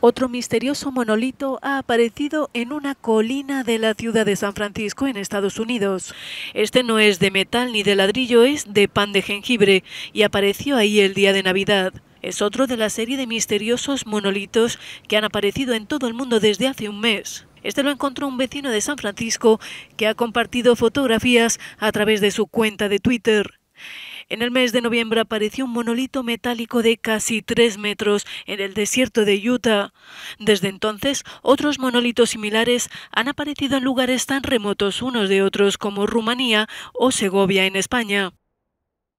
Otro misterioso monolito ha aparecido en una colina de la ciudad de San Francisco, en Estados Unidos. Este no es de metal ni de ladrillo, es de pan de jengibre y apareció ahí el día de Navidad. Es otro de la serie de misteriosos monolitos que han aparecido en todo el mundo desde hace un mes. Este lo encontró un vecino de San Francisco que ha compartido fotografías a través de su cuenta de Twitter. En el mes de noviembre apareció un monolito metálico de casi 3 metros en el desierto de Utah. Desde entonces, otros monolitos similares han aparecido en lugares tan remotos unos de otros como Rumanía o Segovia en España.